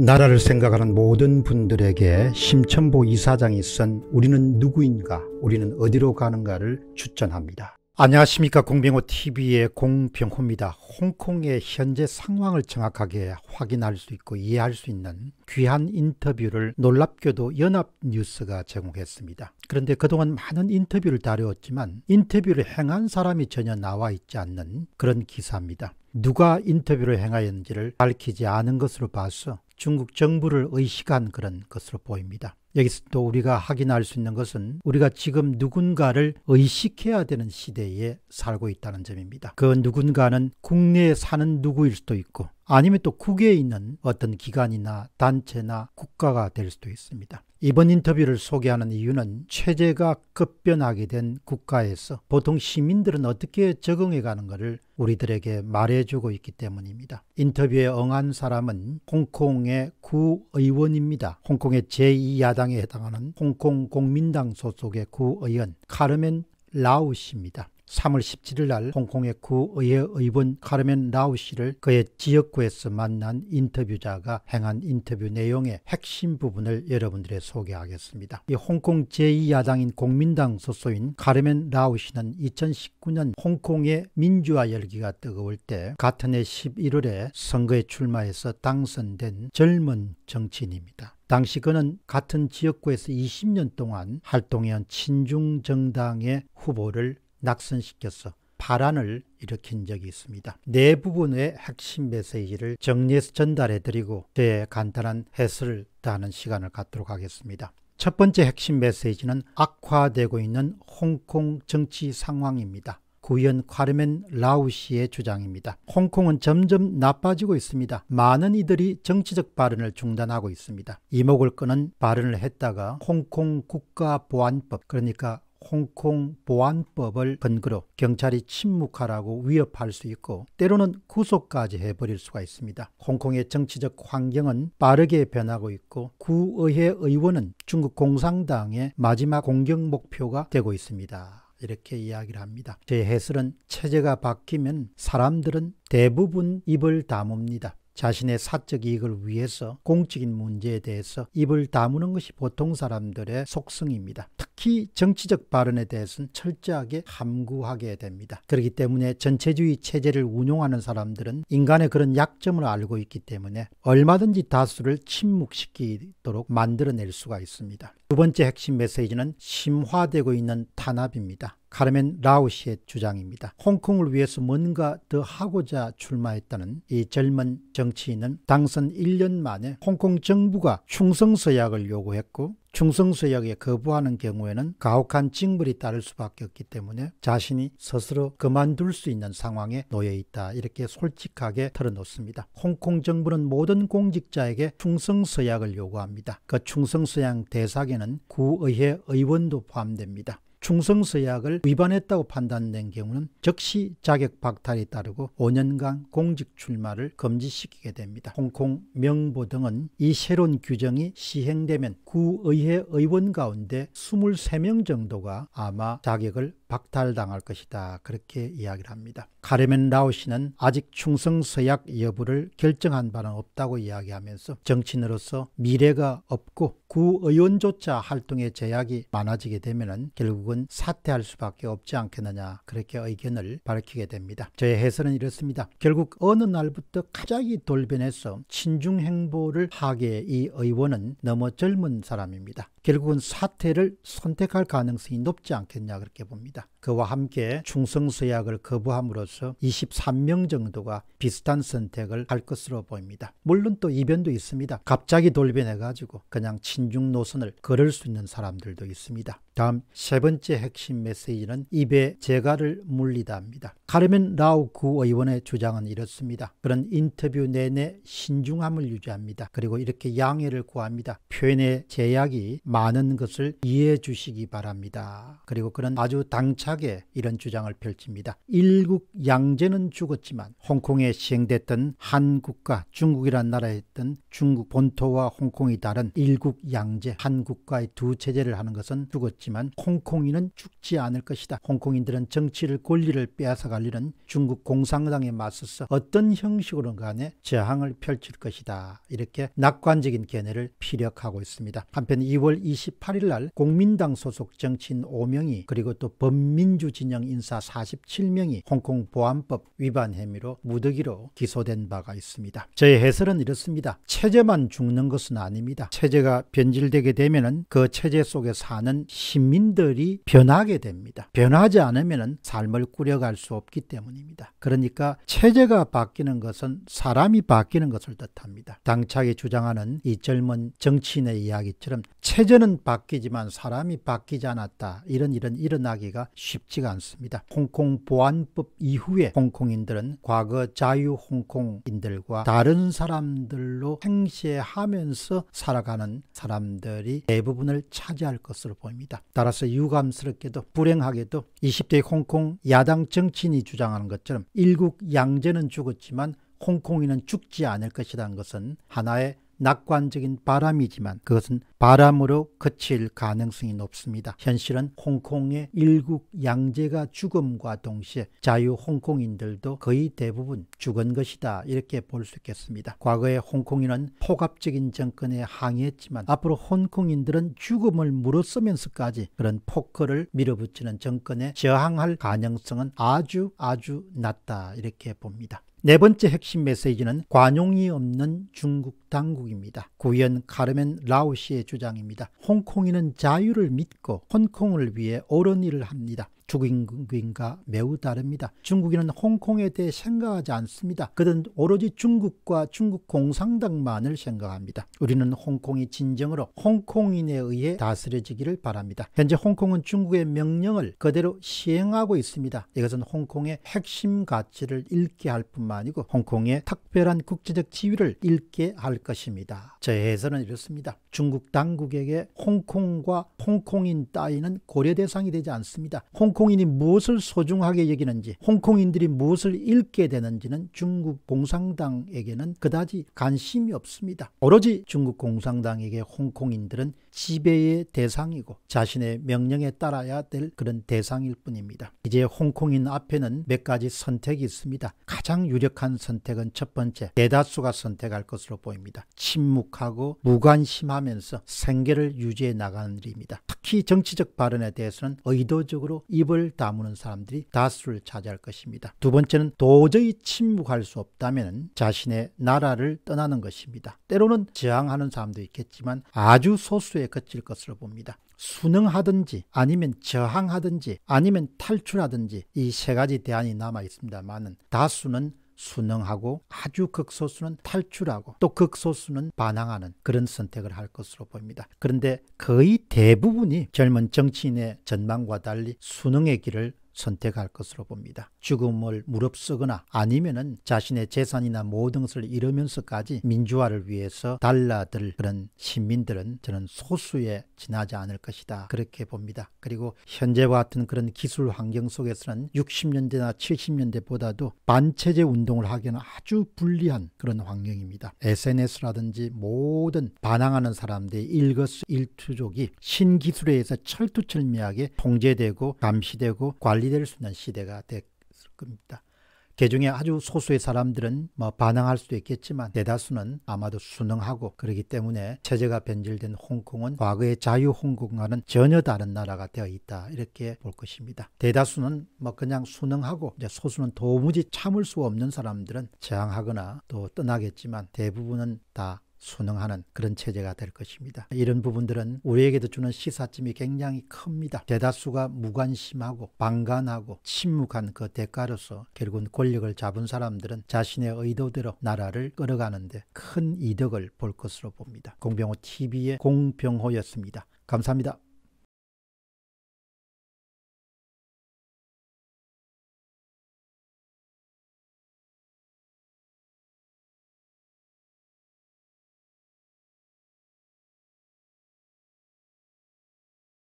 나라를 생각하는 모든 분들에게 심천보 이사장이 쓴 우리는 누구인가 우리는 어디로 가는가를 추천합니다. 안녕하십니까 공병호TV의 공병호입니다. 홍콩의 현재 상황을 정확하게 확인할 수 있고 이해할 수 있는 귀한 인터뷰를 놀랍게도 연합뉴스가 제공했습니다. 그런데 그동안 많은 인터뷰를 다루었지만 인터뷰를 행한 사람이 전혀 나와 있지 않는 그런 기사입니다. 누가 인터뷰를 행하였는지를 밝히지 않은 것으로 봐서 중국 정부를 의식한 그런 것으로 보입니다. 여기서 또 우리가 확인할 수 있는 것은 우리가 지금 누군가를 의식해야 되는 시대에 살고 있다는 점입니다. 그 누군가는 국내에 사는 누구일 수도 있고 아니면 또 국외에 있는 어떤 기관이나 단체나 국가가 될 수도 있습니다. 이번 인터뷰를 소개하는 이유는 체제가 급변하게 된 국가에서 보통 시민들은 어떻게 적응해 가는 것을 우리들에게 말해주고 있기 때문입니다. 인터뷰에 응한 사람은 홍콩의 구의원입니다. 홍콩의 제2야당 야당에 해당하는 홍콩 공민당 소속의 구의원 카르멘 라우 씨입니다. 3월 17일 날 홍콩의 구의회 의원 카르멘 라우 씨를 그의 지역구에서 만난 인터뷰자가 행한 인터뷰 내용의 핵심 부분을 여러분들에 소개하겠습니다. 이 홍콩 제2야당인 국민당 소속인 카르멘 라우 씨는 2019년 홍콩의 민주화 열기가 뜨거울 때 같은 해 11월에 선거에 출마해서 당선된 젊은 정치인입니다. 당시 그는 같은 지역구에서 20년 동안 활동해온 친중 정당의 후보를 낙선시켜서 파란을 일으킨 적이 있습니다. 네 부분의 핵심 메시지를 정리해서 전달해드리고 제 간단한 해설을 다하는 시간을 갖도록 하겠습니다. 첫 번째 핵심 메시지는 악화되고 있는 홍콩 정치 상황입니다. 구현 카르멘 라우시의 주장입니다. 홍콩은 점점 나빠지고 있습니다. 많은 이들이 정치적 발언을 중단하고 있습니다. 이목을 끄는 발언을 했다가 홍콩 국가보안법 그러니까 홍콩 보안법을 근거로 경찰이 침묵하라고 위협할 수 있고 때로는 구속까지 해버릴 수가 있습니다. 홍콩의 정치적 환경은 빠르게 변하고 있고 구의회 의원은 중국 공산당의 마지막 공격 목표가 되고 있습니다. 이렇게 이야기를 합니다. 제 해설은 체제가 바뀌면 사람들은 대부분 입을 다뭅니다. 자신의 사적 이익을 위해서 공적인 문제에 대해서 입을 다무는 것이 보통 사람들의 속성입니다. 특히 정치적 발언에 대해서는 철저하게 함구하게 됩니다. 그렇기 때문에 전체주의 체제를 운용하는 사람들은 인간의 그런 약점을 알고 있기 때문에 얼마든지 다수를 침묵시키도록 만들어낼 수가 있습니다. 두 번째 핵심 메시지는 심화되고 있는 탄압입니다. 카르멘 라우시의 주장입니다. 홍콩을 위해서 뭔가 더 하고자 출마했다는 이 젊은 정치인은 당선 1년 만에 홍콩 정부가 충성서약을 요구했고 충성서약에 거부하는 경우에는 가혹한 징벌이 따를 수밖에 없기 때문에 자신이 스스로 그만둘 수 있는 상황에 놓여 있다 이렇게 솔직하게 털어놓습니다. 홍콩 정부는 모든 공직자에게 충성서약을 요구합니다. 그 충성서약 대상에는 구의회 의원도 포함됩니다. 충성서약을 위반했다고 판단된 경우는 즉시 자격 박탈이 따르고 5년간 공직 출마를 금지시키게 됩니다. 홍콩, 명보 등은 이 새로운 규정이 시행되면 구의회 의원 가운데 23명 정도가 아마 자격을 박탈당할 것이다. 그렇게 이야기를 합니다. 카르멘 라오 씨는 아직 충성서약 여부를 결정한 바는 없다고 이야기하면서 정치인으로서 미래가 없고 구의원조차 활동의 제약이 많아지게 되면 결국은 대법은 사퇴할 수밖에 없지 않겠느냐 그렇게 의견을 밝히게 됩니다. 저의 해설은 이렇습니다. 결국 어느 날부터 갑자기 돌변해서 친중 행보를 하게 이 의원은 너무 젊은 사람입니다. 결국은 사퇴를 선택할 가능성이 높지 않겠냐 그렇게 봅니다. 그와 함께 충성서약을 거부함으로써 23명 정도가 비슷한 선택을 할 것으로 보입니다. 물론 또 이변도 있습니다. 갑자기 돌변해가지고 그냥 친중 노선을 걸을 수 있는 사람들도 있습니다. 다음 세 번째 핵심 메시지는 입에 재갈을 물리다입니다. 카르멘 라우 구 의원의 주장은 이렇습니다. 그런 인터뷰 내내 신중함을 유지합니다. 그리고 이렇게 양해를 구합니다. 표현의 제약이 많은 것을 이해해 주시기 바랍니다. 그리고 그런 아주 당차 비슷하게 이런 주장을 펼칩니다. 일국 양제는 죽었지만 홍콩에 시행됐던 한국과 중국이란 나라에 있던 중국 본토와 홍콩이 다른 일국 양제 한국과의 두 체제를 하는 것은 죽었지만 홍콩인은 죽지 않을 것이다. 홍콩인들은 정치를 권리를 빼앗아갈 리는 중국 공산당에 맞서서 어떤 형식으로 간에 저항을 펼칠 것이다. 이렇게 낙관적인 견해를 피력하고 있습니다. 한편 2월 28일 날 국민당 소속 정치인 5명이 그리고 또범 민주진영 인사 47명이 홍콩 보안법 위반 혐의로 무더기로 기소된 바가 있습니다. 저의 해설은 이렇습니다. 체제만 죽는 것은 아닙니다. 체제가 변질되게 되면 그 체제 속에 사는 시민들이 변하게 됩니다. 변하지 않으면 삶을 꾸려갈 수 없기 때문입니다. 그러니까 체제가 바뀌는 것은 사람이 바뀌는 것을 뜻합니다. 당차게 주장하는 이 젊은 정치인의 이야기처럼 체제는 바뀌지만 사람이 바뀌지 않았다. 이런 일은 일어나기가 쉽 쉽지가 않습니다. 홍콩 보안법 이후에 홍콩인들은 과거 자유 홍콩인들과 다른 사람들로 행세하면서 살아가는 사람들이 대부분을 차지할 것으로 보입니다. 따라서 유감스럽게도 불행하게도 20대 홍콩 야당 정치인이 주장하는 것처럼 일국 양제는 죽었지만 홍콩인은 죽지 않을 것이라는 것은 하나의 낙관적인 바람이지만 그것은 바람으로 그칠 가능성이 높습니다. 현실은 홍콩의 일국 양제가 죽음과 동시에 자유 홍콩인들도 거의 대부분 죽은 것이다 이렇게 볼 수 있겠습니다. 과거에 홍콩인은 폭압적인 정권에 항의했지만 앞으로 홍콩인들은 죽음을 물어쓰면서까지 그런 포크를 밀어붙이는 정권에 저항할 가능성은 아주 아주 낮다 이렇게 봅니다. 네 번째 핵심 메시지는 관용이 없는 중국 당국입니다. 구현 카르멘 라오시의 주장입니다. 홍콩인은 자유를 믿고 홍콩을 위해 옳은 일을 합니다. 중국인과 매우 다릅니다. 중국인은 홍콩에 대해 생각하지 않습니다. 그들은 오로지 중국과 중국 공산당만을 생각합니다. 우리는 홍콩이 진정으로 홍콩인에 의해 다스려지기를 바랍니다. 현재 홍콩은 중국의 명령을 그대로 시행하고 있습니다. 이것은 홍콩의 핵심 가치를 잃게 할 뿐만 아니고 홍콩의 특별한 국제적 지위를 잃게 할 것입니다. 저의 해설은 이렇습니다. 중국 당국에게 홍콩과 홍콩인 따위는 고려 대상이 되지 않습니다. 홍콩 홍콩인이 무엇을 소중하게 여기는지 홍콩인들이 무엇을 읽게 되는지는 중국 공산당에게는 그다지 관심이 없습니다. 오로지 중국 공산당에게 홍콩인들은 지배의 대상이고 자신의 명령에 따라야 될 그런 대상일 뿐입니다. 이제 홍콩인 앞에는 몇 가지 선택이 있습니다. 가장 유력한 선택은 첫 번째 대다수가 선택할 것으로 보입니다. 침묵하고 무관심하면서 생계를 유지해 나가는 일입니다. 특히 정치적 발언에 대해서는 의도적으로 입을 다무는 사람들이 다수를 차지할 것입니다. 두 번째는 도저히 침묵할 수 없다면 자신의 나라를 떠나는 것입니다. 때로는 저항하는 사람도 있겠지만 아주 소수의 그칠 것으로 봅니다. 순응하든지 아니면 저항하든지 아니면 탈출하든지 이 세 가지 대안이 남아 있습니다만은 다수는 순응하고 아주 극소수는 탈출하고 또 극소수는 반항하는 그런 선택을 할 것으로 보입니다. 그런데 거의 대부분이 젊은 정치인의 전망과 달리 순응의 길을 선택할 것으로 봅니다. 죽음을 무릅쓰거나 아니면은 자신의 재산이나 모든 것을 잃으면서까지 민주화를 위해서 달라들 그런 시민들은 저는 소수에 지나지 않을 것이다. 그렇게 봅니다. 그리고 현재와 같은 그런 기술 환경 속에서는 60년대나 70년대보다도 반체제 운동을 하기에는 아주 불리한 그런 환경입니다. SNS라든지 모든 반항하는 사람들의 일거수일투족이 신기술에 의해서 철두철미하게 통제되고 감시되고 관리 관리될 수 있는 시대가 됐을 겁니다. 그 중에 아주 소수의 사람들은 뭐 반항할 수도 있겠지만 대다수는 아마도 순응하고 그러기 때문에 체제가 변질된 홍콩은 과거의 자유 홍콩과는 전혀 다른 나라가 되어 있다 이렇게 볼 것입니다. 대다수는 뭐 그냥 순응하고 이제 소수는 도무지 참을 수 없는 사람들은 저항하거나 또 떠나겠지만 대부분은 다 순응하는 그런 체제가 될 것입니다. 이런 부분들은 우리에게도 주는 시사점이 굉장히 큽니다. 대다수가 무관심하고 방관하고 침묵한 그 대가로서 결국은 권력을 잡은 사람들은 자신의 의도대로 나라를 끌어가는데 큰 이득을 볼 것으로 봅니다. 공병호 TV의 공병호였습니다. 감사합니다.